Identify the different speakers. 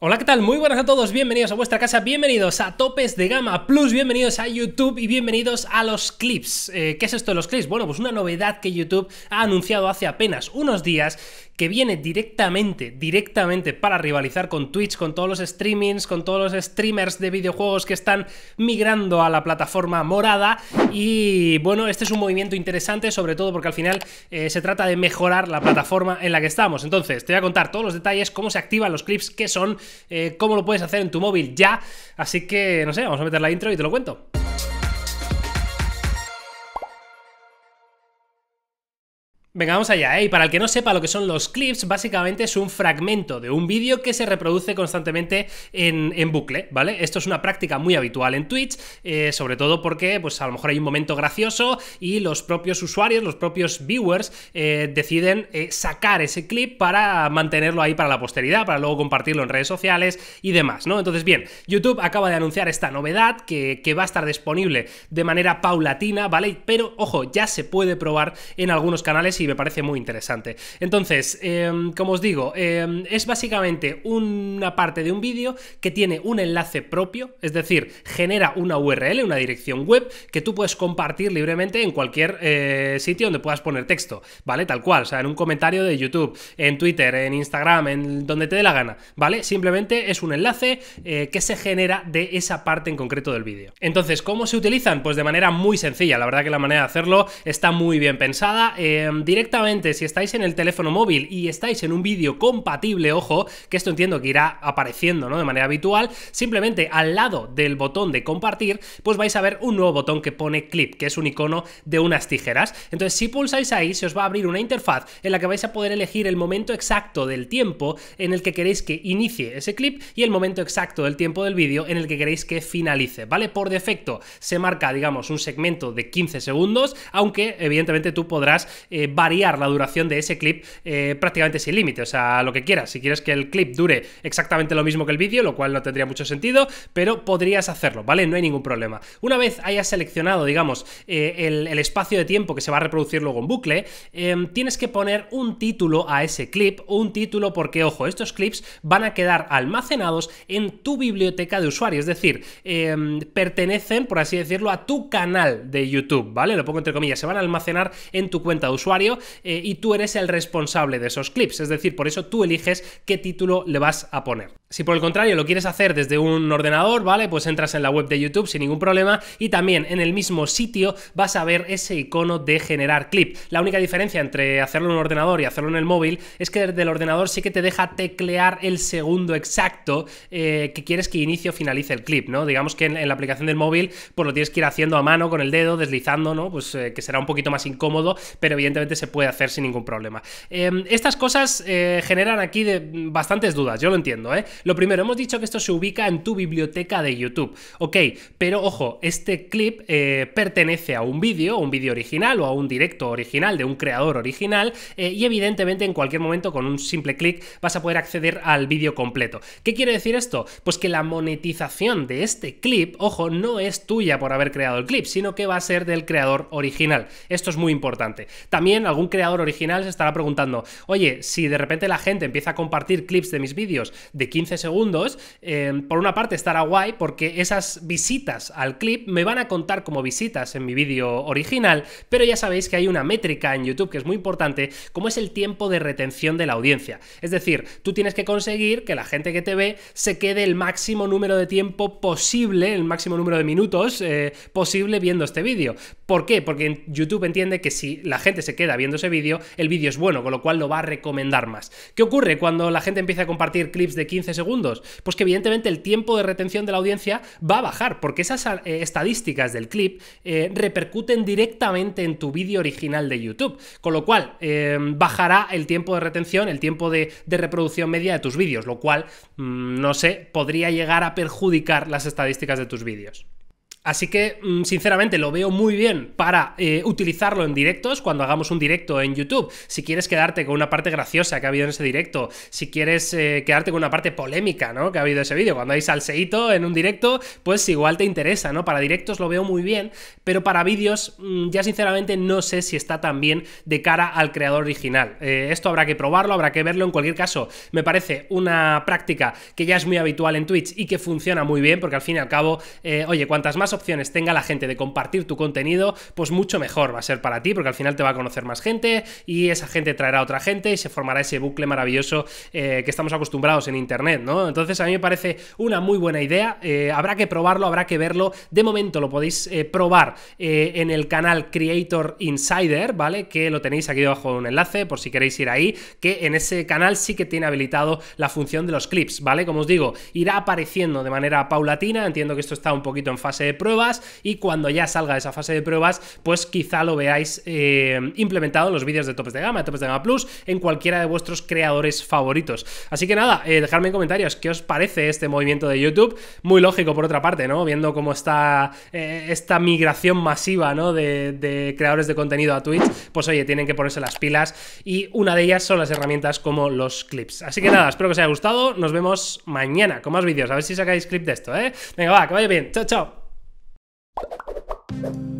Speaker 1: Hola, ¿qué tal? Muy buenas a todos, bienvenidos a vuestra casa, bienvenidos a Topes de Gama Plus, bienvenidos a YouTube y bienvenidos a los clips. Eh, ¿Qué es esto de los clips? Bueno, pues una novedad que YouTube ha anunciado hace apenas unos días que viene directamente, directamente para rivalizar con Twitch, con todos los streamings, con todos los streamers de videojuegos que están migrando a la plataforma morada. Y bueno, este es un movimiento interesante, sobre todo porque al final eh, se trata de mejorar la plataforma en la que estamos. Entonces, te voy a contar todos los detalles, cómo se activan los clips, que son eh, cómo lo puedes hacer en tu móvil ya. Así que, no sé, vamos a meter la intro y te lo cuento. Venga, vamos allá, ¿eh? Y para el que no sepa lo que son los clips, básicamente es un fragmento de un vídeo que se reproduce constantemente en, bucle, ¿vale? Esto es una práctica muy habitual en Twitch, eh, sobre todo porque, pues a lo mejor hay un momento gracioso y los propios usuarios, los propios viewers, eh, deciden eh, sacar ese clip para mantenerlo ahí para la posteridad, para luego compartirlo en redes sociales y demás, ¿no? Entonces, bien, YouTube acaba de anunciar esta novedad que, que va a estar disponible de manera paulatina, ¿vale? Pero, ojo, ya se puede probar en algunos canales y me parece muy interesante. Entonces, em, como os digo, em, es básicamente una parte de un vídeo que tiene un enlace propio, es decir, genera una URL, una dirección web, que tú puedes compartir libremente en cualquier eh, sitio donde puedas poner texto, ¿vale? Tal cual, o sea, en un comentario de YouTube, en Twitter, en Instagram, en donde te dé la gana, ¿vale? Simplemente es un enlace eh, que se genera de esa parte en concreto del vídeo. Entonces, ¿cómo se utilizan? Pues de manera muy sencilla, la verdad que la manera de hacerlo está muy bien pensada. Em, directamente si estáis en el teléfono móvil y estáis en un vídeo compatible, ojo, que esto entiendo que irá apareciendo ¿no? de manera habitual, simplemente al lado del botón de compartir, pues vais a ver un nuevo botón que pone clip, que es un icono de unas tijeras. Entonces, si pulsáis ahí, se os va a abrir una interfaz en la que vais a poder elegir el momento exacto del tiempo en el que queréis que inicie ese clip y el momento exacto del tiempo del vídeo en el que queréis que finalice, ¿vale? Por defecto se marca, digamos, un segmento de 15 segundos, aunque evidentemente tú podrás eh, variar la duración de ese clip eh, prácticamente sin límite, o sea, lo que quieras. Si quieres que el clip dure exactamente lo mismo que el vídeo, lo cual no tendría mucho sentido, pero podrías hacerlo, ¿vale? No hay ningún problema. Una vez hayas seleccionado, digamos, eh, el, espacio de tiempo que se va a reproducir luego en bucle, em, tienes que poner un título a ese clip, un título porque, ojo, estos clips van a quedar almacenados en tu biblioteca de usuario, es decir, em, pertenecen, por así decirlo, a tu canal de YouTube, ¿vale? Lo pongo entre comillas, se van a almacenar en tu cuenta de usuario eh, y tú eres el responsable de esos clips. Es decir, por eso tú eliges qué título le vas a poner. Si por el contrario lo quieres hacer desde un ordenador, ¿vale? Pues entras en la web de YouTube sin ningún problema y también en el mismo sitio vas a ver ese icono de generar clip. La única diferencia entre hacerlo en un ordenador y hacerlo en el móvil es que desde el ordenador sí que te deja teclear el segundo exacto eh, que quieres que inicie o finalice el clip, ¿no? Digamos que en, la aplicación del móvil pues lo tienes que ir haciendo a mano con el dedo, deslizando, ¿no? Pues eh, que será un poquito más incómodo, pero evidentemente se puede hacer sin ningún problema. Em, estas cosas eh, generan aquí bastantes dudas, yo lo entiendo, ¿eh? Lo primero, hemos dicho que esto se ubica en tu biblioteca de YouTube. Ok, pero ojo, este clip eh, pertenece a un vídeo, un vídeo original o a un directo original de un creador original eh, y evidentemente en cualquier momento con un simple clic vas a poder acceder al vídeo completo. ¿Qué quiere decir esto? Pues que la monetización de este clip, ojo, no es tuya por haber creado el clip, sino que va a ser del creador original. Esto es muy importante. También algún creador original se estará preguntando, oye, si de repente la gente empieza a compartir clips de mis vídeos de 15 segundos, eh, por una parte estará guay porque esas visitas al clip me van a contar como visitas en mi vídeo original, pero ya sabéis que hay una métrica en YouTube que es muy importante, como es el tiempo de retención de la audiencia. Es decir, tú tienes que conseguir que la gente que te ve se quede el máximo número de tiempo posible, el máximo número de minutos eh, posible viendo este vídeo. ¿Por qué? Porque YouTube entiende que si la gente se queda viendo ese vídeo, el vídeo es bueno, con lo cual lo va a recomendar más. ¿Qué ocurre cuando la gente empieza a compartir clips de 15 segundos? Pues que evidentemente el tiempo de retención de la audiencia va a bajar, porque esas eh, estadísticas del clip eh, repercuten directamente en tu vídeo original de YouTube, con lo cual eh, bajará el tiempo de retención, el tiempo de, reproducción media de tus vídeos, lo cual, mm, no sé, podría llegar a perjudicar las estadísticas de tus vídeos. Así que, mm, sinceramente, lo veo muy bien para eh, utilizarlo en directos, cuando hagamos un directo en YouTube. Si quieres quedarte con una parte graciosa que ha habido en ese directo, si quieres eh, quedarte con una parte polémica, ¿no? Que ha habido ese vídeo, cuando hay salseíto en un directo, pues igual te interesa, ¿no? Para directos lo veo muy bien, pero para vídeos mm, ya sinceramente no sé si está tan bien de cara al creador original. Eh, esto habrá que probarlo, habrá que verlo. En cualquier caso, me parece una práctica que ya es muy habitual en Twitch y que funciona muy bien, porque al fin y al cabo, oye, cuantas más opciones tenga la gente de compartir tu contenido, pues mucho mejor va a ser para ti, porque al final te va a conocer más gente y esa gente traerá a otra gente y se formará ese bucle maravilloso eh, que estamos acostumbrados en Internet, ¿no? Entonces a mí me parece una muy buena idea, eh, habrá que probarlo, habrá que verlo, de momento lo podéis eh, probar en el canal Creator Insider, ¿vale? Que lo tenéis aquí debajo de un enlace por si queréis ir ahí, que en ese canal sí que tiene habilitado la función de los clips, ¿vale? Como os digo, irá apareciendo de manera paulatina, entiendo que esto está un poquito en fase de pruebas y cuando ya salga esa fase de pruebas, pues quizá lo veáis eh, implementado en los vídeos de topes de gama, topes de gama plus, en cualquiera de vuestros creadores favoritos. Así que nada, eh, dejadme en comentarios qué os parece este movimiento de YouTube. Muy lógico por otra parte, ¿no? Viendo cómo está eh, esta migración masiva, ¿no? De, de creadores de contenido a Twitch, pues oye, tienen que ponerse las pilas y una de ellas son las herramientas como los clips. Así que nada, espero que os haya gustado. Nos vemos mañana con más vídeos. A ver si sacáis clip de esto, ¿eh? Venga, va, que vaya bien. Chao, chao. Thank you.